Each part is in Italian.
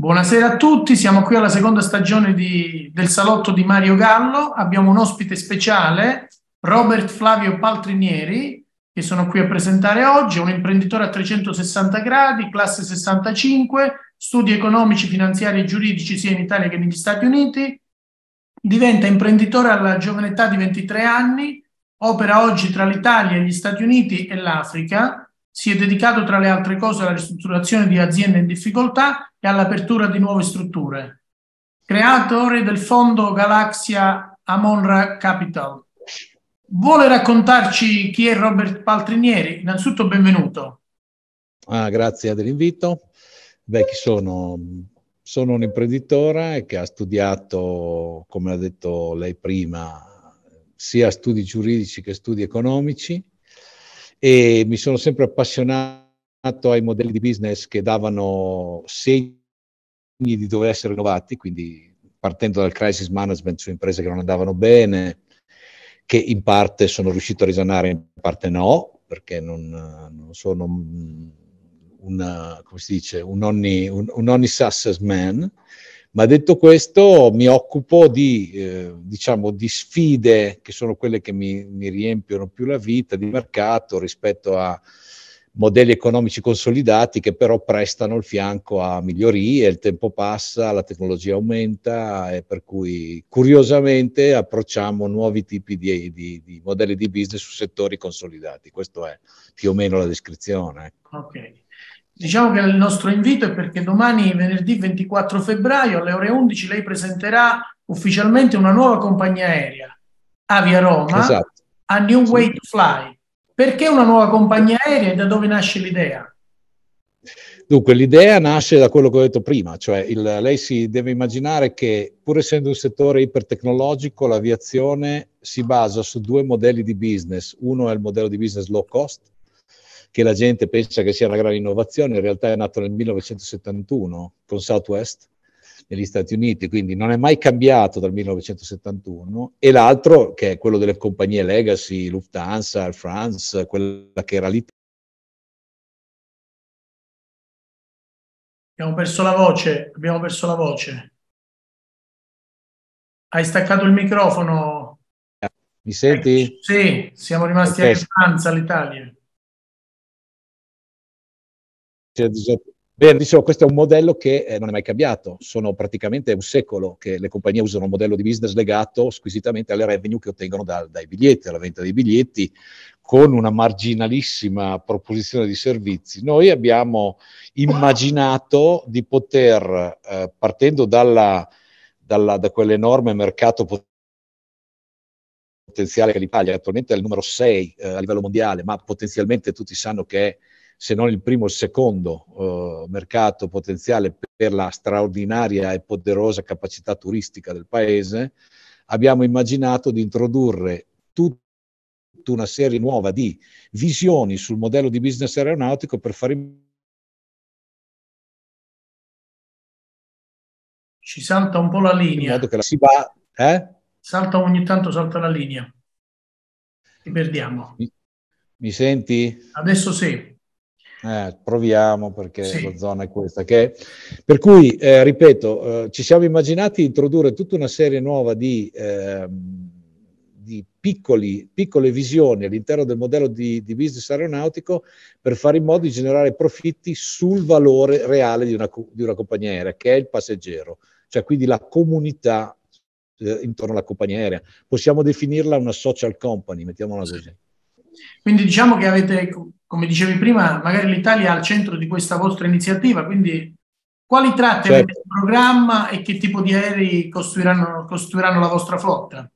Buonasera a tutti, siamo qui alla seconda stagione di, del salotto di Mario Gallo. Abbiamo un ospite speciale, Robert Flavio Paltrinieri, che sono qui a presentare oggi, un imprenditore a 360 gradi, classe 65, studi economici, finanziari e giuridici sia in Italia che negli Stati Uniti. Diventa imprenditore alla giovane età di 23 anni, opera oggi tra l'Italia, gli Stati Uniti e l'Africa. Si è dedicato tra le altre cose alla ristrutturazione di aziende in difficoltà e all'apertura di nuove strutture. Creatore del fondo Galaxia Amonra Capital. Vuole raccontarci chi è Robert Paltrinieri? Innanzitutto benvenuto. Ah, grazie dell'invito. Beh, chi sono? Sono un imprenditore che ha studiato, come ha detto lei prima, sia studi giuridici che studi economici e mi sono sempre appassionato ai modelli di business che davano segni di dover essere innovati, quindi partendo dal crisis management su imprese che non andavano bene, che in parte sono riuscito a risanare, in parte no, perché non, non sono una, come si dice, un onny, un, un onny success man, ma detto questo mi occupo di, eh, diciamo, di sfide che sono quelle che mi, mi riempiono più la vita, di mercato rispetto a modelli economici consolidati che però prestano il fianco a migliorie, il tempo passa, la tecnologia aumenta e per cui curiosamente approcciamo nuovi tipi di, di, di modelli di business su settori consolidati. Questa è più o meno la descrizione. Ecco. Ok. Diciamo che il nostro invito è perché domani, venerdì 24 febbraio, alle ore 11, lei presenterà ufficialmente una nuova compagnia aerea, Avia Roma, esatto. A New Way to Fly perché una nuova compagnia aerea e da dove nasce l'idea? Dunque, l'idea nasce da quello che ho detto prima, cioè il, lei si deve immaginare che pur essendo un settore ipertecnologico, l'aviazione si basa su due modelli di business. Uno è il modello di business low cost, che la gente pensa che sia una grande innovazione, in realtà è nato nel 1971 con Southwest, negli Stati Uniti, quindi non è mai cambiato dal 1971, e l'altro che è quello delle compagnie legacy, Lufthansa, Air France, quella che era l'Italia. Abbiamo perso la voce, abbiamo perso la voce. Hai staccato il microfono. Mi senti? Sì, siamo rimasti okay. a Franza, all'Italia. Si è disattivato Bene, dicevo, questo è un modello che eh, non è mai cambiato. Sono praticamente un secolo che le compagnie usano un modello di business legato squisitamente alle revenue che ottengono da, dai biglietti, alla vendita dei biglietti, con una marginalissima proposizione di servizi. Noi abbiamo immaginato di poter, eh, partendo dalla, dalla, da quell'enorme mercato potenziale che l'Italia è attualmente è il numero 6 eh, a livello mondiale, ma potenzialmente tutti sanno che è se non il primo o il secondo eh, mercato potenziale per la straordinaria e poderosa capacità turistica del paese, abbiamo immaginato di introdurre tutta una serie nuova di visioni sul modello di business aeronautico per fare in Ci salta un po' la linea. modo che la si va, eh? Salta ogni tanto salta la linea. Ti perdiamo. Mi, mi senti? Adesso sì. Eh, proviamo perché sì. la zona è questa. Che... Per cui, eh, ripeto, eh, ci siamo immaginati di introdurre tutta una serie nuova di, ehm, di piccoli, piccole visioni all'interno del modello di, di, business aeronautico per fare in modo di generare profitti sul valore reale di una, di una compagnia aerea, che è il passeggero, cioè quindi la comunità eh, intorno alla compagnia aerea. Possiamo definirla una social company, mettiamola così. Sì. Quindi diciamo che avete, come dicevi prima, magari l'Italia al centro di questa vostra iniziativa, quindi quali tratte certo. avete in programma e che tipo di aerei costruiranno, costruiranno la vostra flotta?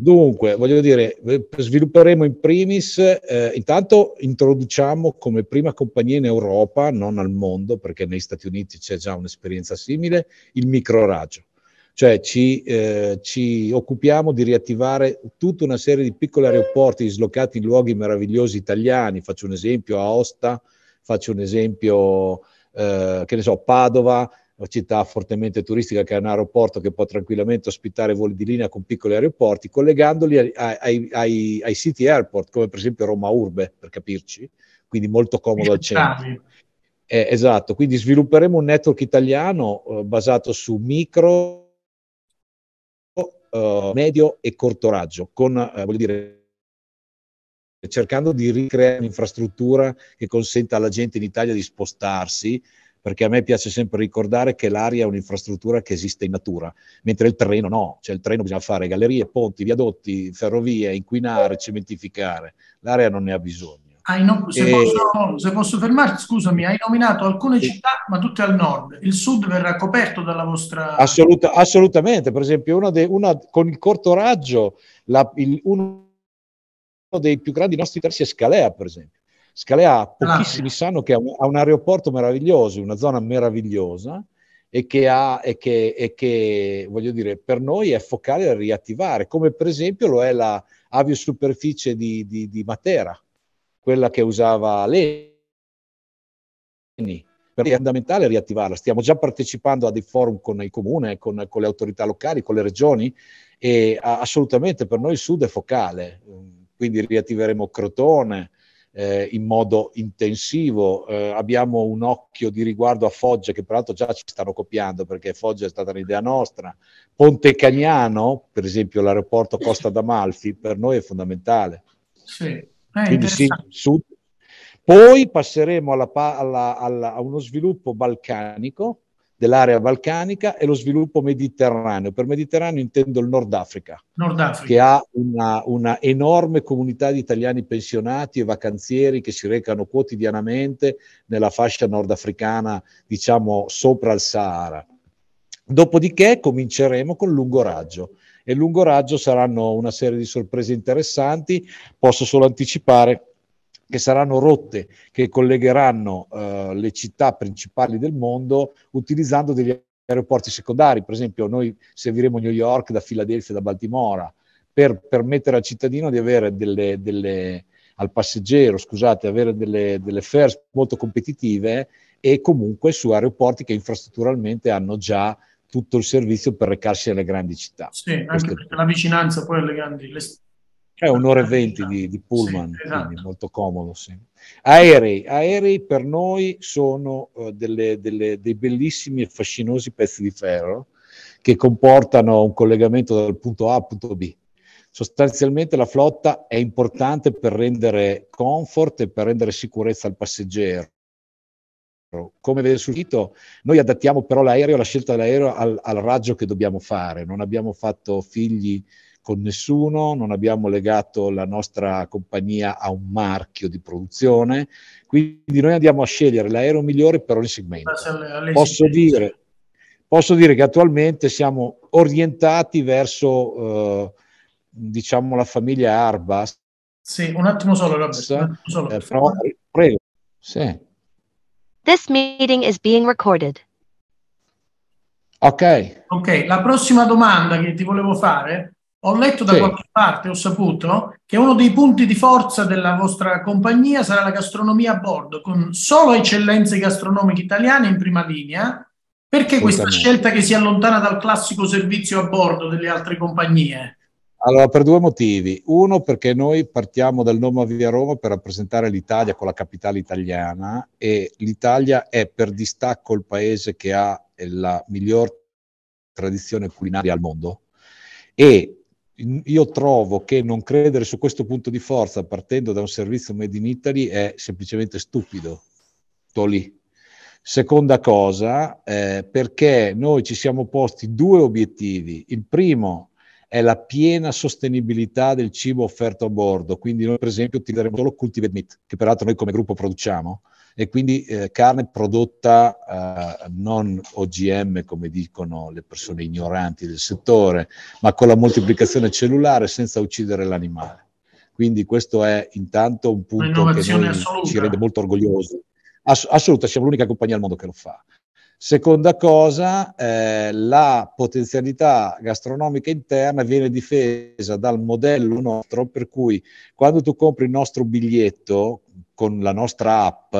Dunque, voglio dire, eh, svilupperemo in primis, eh, intanto introduciamo come prima compagnia in Europa, non al mondo, perché negli Stati Uniti c'è già un'esperienza simile, il microraggio cioè ci, eh, ci, occupiamo di riattivare tutta una serie di piccoli aeroporti dislocati in luoghi meravigliosi italiani, faccio un esempio Aosta, faccio un esempio, eh, che ne so, Padova, città fortemente turistica che è un aeroporto che può tranquillamente ospitare voli di linea con piccoli aeroporti, collegandoli ai, ai, ai, ai city airport, come per esempio Roma Urbe, per capirci, quindi molto comodo al centro. Eh, esatto, quindi svilupperemo un network italiano eh, basato su micro uh, medio e corto raggio, con, uh, voglio dire, cercando di ricreare un'infrastruttura che consenta alla gente in Italia di spostarsi, perché a me piace sempre ricordare che l'aria è un'infrastruttura che esiste in natura, mentre il treno no, cioè il treno bisogna fare gallerie, ponti, viadotti, ferrovie, inquinare, cementificare, l'aria non ne ha bisogno. Hai no- se, e... Eh. posso, se, posso, fermarti, scusami, hai nominato alcune città, ma tutte al nord. Il sud verrà coperto dalla vostra... Assoluta, assolutamente, per esempio una, de, una con il corto raggio, la, il, uno dei più grandi nostri terzi è Scalea, per esempio. Scalea, pochissimi ah, sanno che ha un, ha un, aeroporto meraviglioso, una zona meravigliosa, e che, ha, e, che, e che, voglio dire, per noi è focale a riattivare, come per esempio lo è la aviosuperficie di, di, di Matera quella che usava Leni. Per è fondamentale riattivarla. Stiamo già partecipando a dei forum con il comune, con, con le autorità locali, con le regioni e a, assolutamente per noi il sud è focale. Quindi riattiveremo Crotone, eh, in modo intensivo. Eh, abbiamo un occhio di riguardo a Foggia, che peraltro già ci stanno copiando perché Foggia è stata un'idea nostra. Ponte Cagnano, per esempio, l'aeroporto Costa d'Amalfi, per noi è fondamentale. Sì. Eh, Quindi sì, sud. Poi passeremo alla, alla, alla, a uno sviluppo balcanico, dell'area balcanica e lo sviluppo mediterraneo. Per Mediterraneo intendo il Nord Africa, Nord Africa. che ha una, una, enorme comunità di italiani pensionati e vacanzieri che si recano quotidianamente nella fascia nordafricana, diciamo sopra il Sahara. Dopodiché cominceremo con lungo raggio, e lungo raggio saranno una serie di sorprese interessanti. Posso solo anticipare che saranno rotte che collegheranno eh, le città principali del mondo utilizzando degli aeroporti secondari. Per esempio, noi serviremo New York da Filadelfia, da Baltimora, per permettere al cittadino di avere delle, delle al passeggero, scusate, avere delle, delle fares molto competitive e comunque su aeroporti che infrastrutturalmente hanno già tutto il servizio per recarsi alle grandi città. Sì, anche perché la vicinanza poi alle grandi... Le... È un'ora e venti di, di, pullman, sì, esatto. quindi molto comodo. Sì. Aerei. Aerei per noi sono uh, delle, delle, dei bellissimi e fascinosi pezzi di ferro che comportano un collegamento dal punto A al punto B. Sostanzialmente la flotta è importante per rendere comfort e per rendere sicurezza al passeggero come vedete sul sito, noi adattiamo però l'aereo, la scelta dell'aereo al, al raggio che dobbiamo fare. Non abbiamo fatto figli con nessuno, non abbiamo legato la nostra compagnia a un marchio di produzione, quindi noi andiamo a scegliere l'aereo migliore per ogni segmento. Posso dire, posso dire che attualmente siamo orientati verso eh, diciamo la famiglia Arbas. Sì, un attimo solo, Robert. Eh, prego. Sì. This meeting is being recorded. Ok. Ok, la prossima domanda che ti volevo fare, ho letto da sì. qualche parte, ho saputo, che uno dei punti di forza della vostra compagnia sarà la gastronomia a bordo, con solo eccellenze gastronomiche italiane in prima linea. Perché questa scelta che si allontana dal classico servizio a bordo delle altre compagnie? Allora, per due motivi. Uno, perché noi partiamo dal nome Via Roma per rappresentare l'Italia con la capitale italiana e l'Italia è per distacco il paese che ha la miglior tradizione culinaria al mondo. E io trovo che non credere su questo punto di forza partendo da un servizio made in Italy è semplicemente stupido. Tutto Seconda cosa, eh, perché noi ci siamo posti due obiettivi. Il primo è la piena sostenibilità del cibo offerto a bordo. Quindi noi per esempio utilizzeremo solo cultivated meat, che peraltro noi come gruppo produciamo, e quindi eh, carne prodotta eh, non OGM, come dicono le persone ignoranti del settore, ma con la moltiplicazione cellulare senza uccidere l'animale. Quindi questo è intanto un punto che assoluta. ci rende molto orgogliosi. Ass- assoluta, siamo l'unica compagnia al mondo che lo fa. Seconda cosa, eh, la potenzialità gastronomica interna viene difesa dal modello nostro, per cui quando tu compri il nostro biglietto con la nostra app,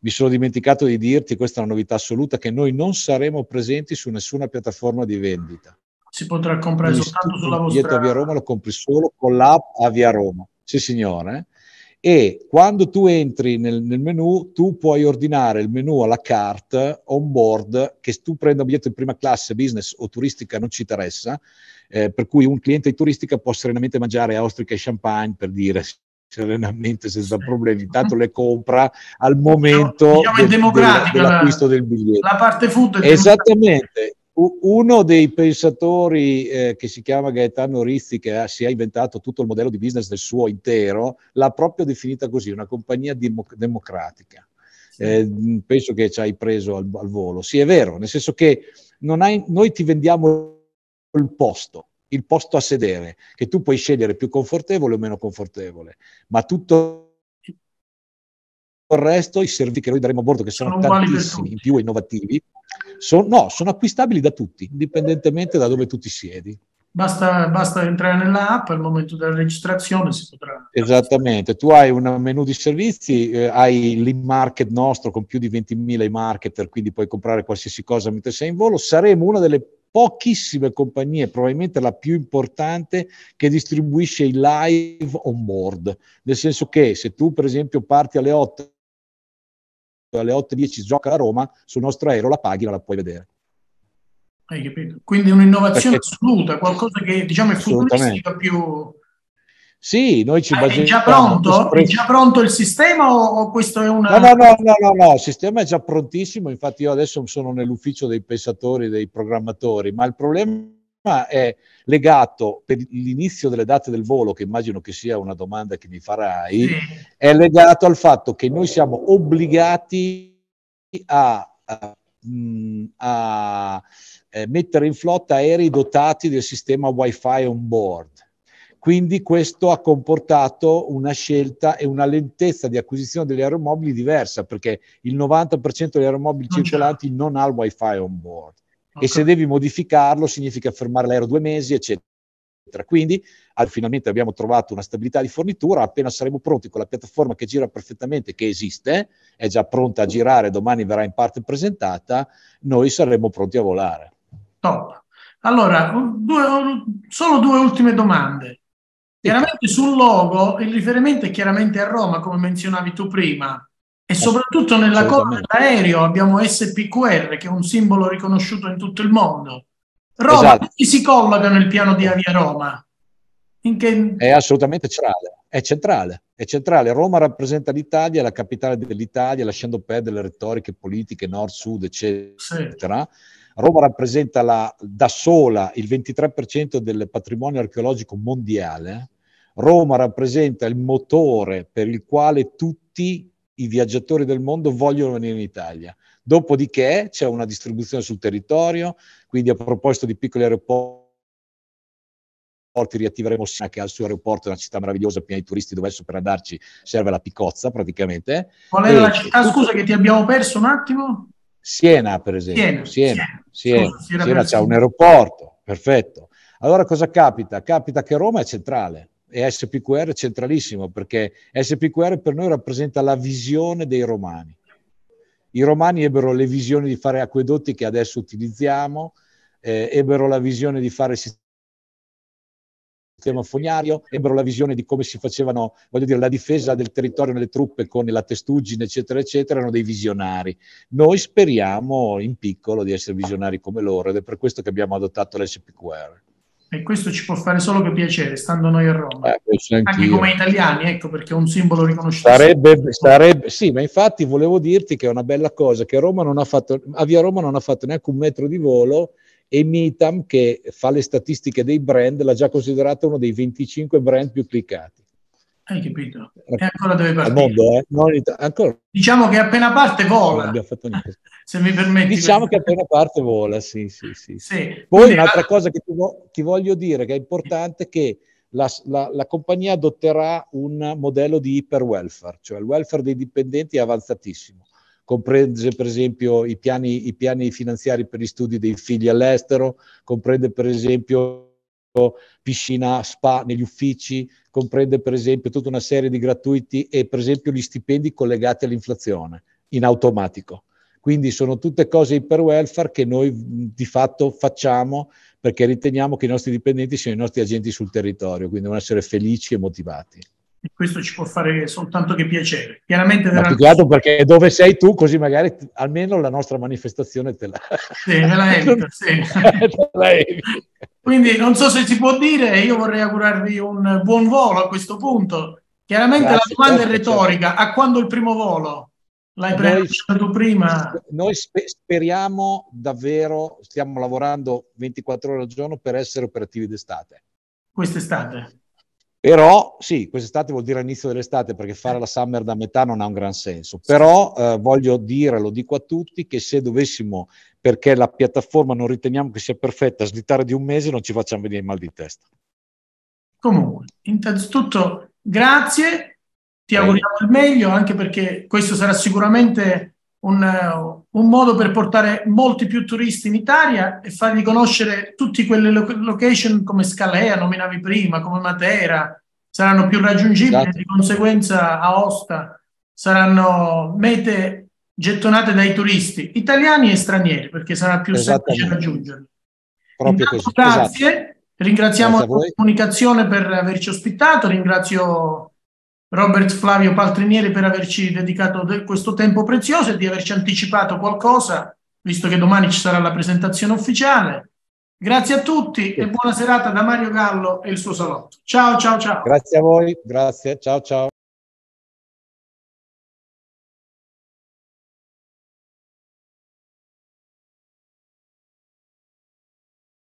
mi sono dimenticato di dirti, questa è una novità assoluta, che noi non saremo presenti su nessuna piattaforma di vendita. Si potrà comprare Quindi soltanto sulla vostra... app. Il biglietto a Via Roma lo compri solo con l'app a Via Roma. Sì signore, e quando tu entri nel, nel, menu tu puoi ordinare il menu alla carte on board che tu prenda un biglietto in prima classe business o turistica non ci interessa eh, per cui un cliente di turistica può serenamente mangiare ostriche e champagne per dire serenamente senza problemi tanto le compra al momento diciamo, diciamo del, della, dell'acquisto del biglietto la parte food è esattamente uno dei pensatori eh, che si chiama Gaetano Rizzi, che ha, si è inventato tutto il modello di business del suo intero, l'ha proprio definita così, una compagnia democ- democratica. Eh, penso che ci hai preso al, al, volo. Sì, è vero, nel senso che hai, noi ti vendiamo il posto, il posto a sedere, che tu puoi scegliere più confortevole o meno confortevole, ma tutto il resto, i servizi che noi daremo a bordo, che sono, sono tantissimi, più innovativi, Son, no, sono acquistabili da tutti, indipendentemente da dove tu ti siedi. Basta, basta, entrare app al momento della registrazione si potrà. Esattamente, tu hai un menu di servizi, eh, hai l'e-market nostro con più di 20.000 e-marketer, quindi puoi comprare qualsiasi cosa mentre sei in volo. Saremo una delle pochissime compagnie, probabilmente la più importante, che distribuisce il live on board, nel senso che se tu per esempio parti alle 8 alle 8-10 gioca la Roma, sul nostro aereo la pagina la puoi vedere. Hai capito? Quindi un'innovazione Perché... assoluta, qualcosa che diciamo è futuristica più... Sì, noi ci ah, basiamo... È già pronto? È già pronto il sistema o, o questo è una... No, no, no, no, no, no, il sistema è già prontissimo, infatti io adesso sono nell'ufficio dei pensatori, dei programmatori, ma il problema è legato per l'inizio delle date del volo, che immagino che sia una domanda che mi farai, è legato al fatto che noi siamo obbligati a, a, mm, a eh, mettere in flotta aerei dotati del sistema wifi on board. Quindi questo ha comportato una scelta e una lentezza di acquisizione degli aeromobili diversa, perché il 90% degli aeromobili circolanti non ha il wifi on board Okay. E se devi modificarlo significa fermare l'aereo due mesi, eccetera. Quindi al, finalmente abbiamo trovato una stabilità di fornitura, appena saremo pronti con la piattaforma che gira perfettamente, che esiste, è già pronta a girare, domani verrà in parte presentata, noi saremo pronti a volare. Top. Allora, due, solo due ultime domande. Chiaramente sul logo il riferimento è chiaramente a Roma, come menzionavi tu prima. E soprattutto nella coda dell'aereo abbiamo SPQR, che è un simbolo riconosciuto in tutto il mondo. Roma, esatto. chi si colloca nel piano di Avia Roma? Che... È assolutamente centrale. È, centrale, è centrale. Roma rappresenta l'Italia, la capitale dell'Italia, lasciando perdere le retoriche politiche nord-sud, eccetera. Sì. Roma rappresenta la, da sola il 23% del patrimonio archeologico mondiale. Roma rappresenta il motore per il quale tutti i viaggiatori del mondo vogliono venire in Italia. Dopodiché c'è una distribuzione sul territorio, quindi a proposito di piccoli aeroporti riattiveremo Siena che ha il suo aeroporto, una città meravigliosa piena di turisti dove adesso per andarci serve la picozza praticamente. Qual è e, la città, tutto... scusa che ti abbiamo perso un attimo? Siena per esempio, Siena, Siena, Siena, Siena, Siena, Siena ha un aeroporto, perfetto. Allora cosa capita? Capita che Roma è centrale, e SPQR è centralissimo perché SPQR per noi rappresenta la visione dei romani. I romani ebbero le visioni di fare acquedotti che adesso utilizziamo, eh, ebbero la visione di fare sistema fognario, ebbero la visione di come si facevano, voglio dire, la difesa del territorio nelle truppe con la testuggine, eccetera, eccetera, erano dei visionari. Noi speriamo in piccolo di essere visionari come loro ed è per questo che abbiamo adottato l'SPQR e questo ci può fare solo che piacere, stando noi a Roma, ah, anche come italiani, ecco perché è un simbolo riconosciuto. Sarebbe, sarebbe, sì, ma infatti volevo dirti che è una bella cosa, che Roma non ha fatto, a Via Roma non ha fatto neanche un metro di volo e Mitam, che fa le statistiche dei brand, l'ha già considerato uno dei 25 brand più cliccati. Hai capito? È eh, ancora dove partire. Mondo, eh? non, ancora. Diciamo che appena parte vola. Se mi permetti. Diciamo che appena parte vola, sì, sì, sì. sì. Poi Quindi, un'altra va... cosa che ti, ti, voglio dire che è importante è che la, la, la, compagnia adotterà un modello di iper-welfare, cioè il welfare dei dipendenti è avanzatissimo, comprende per esempio i piani, i piani finanziari per gli studi dei figli all'estero, comprende per esempio piscina, spa negli uffici, comprende per esempio tutta una serie di gratuiti e per esempio gli stipendi collegati all'inflazione in automatico. Quindi sono tutte cose iper welfare che noi di fatto facciamo perché riteniamo che i nostri dipendenti siano i nostri agenti sul territorio, quindi devono essere felici e motivati. E questo ci può fare soltanto che piacere. Chiaramente verrà... più che altro perché dove sei tu, così magari almeno la nostra manifestazione te la... Sì, me la evita, sì. Quindi non so se si può dire, io vorrei augurarvi un buon volo a questo punto. Chiaramente Grazie, la domanda è retorica, certo. a quando il primo volo? L'hai preso prima? Noi speriamo davvero, stiamo lavorando 24 ore al giorno per essere operativi d'estate. Quest'estate? Però sì, quest'estate vuol dire inizio dell'estate perché fare la summer da metà non ha un gran senso. Però eh, voglio dire, lo dico a tutti, che se dovessimo perché la piattaforma non riteniamo che sia perfetta, slittare di un mese non ci facciamo venire mal di testa. Comunque, innanzitutto grazie, ti auguriamo il meglio, anche perché questo sarà sicuramente un, un modo per portare molti più turisti in Italia e fargli conoscere tutte quelle location come Scalea, nominavi prima, come Matera, saranno più raggiungibili, esatto. di conseguenza Aosta saranno mete gettonate dai turisti italiani e stranieri, perché sarà più semplice raggiungerli. Proprio Intanto, così. Esatto. Grazie, esatto. ringraziamo grazie la comunicazione per averci ospitato, ringrazio Robert Flavio Paltrinieri per averci dedicato de- questo tempo prezioso e di averci anticipato qualcosa, visto che domani ci sarà la presentazione ufficiale. Grazie a tutti sì. e buona serata da Mario Gallo e il suo salotto. Ciao ciao ciao. Grazie a voi, grazie, ciao ciao.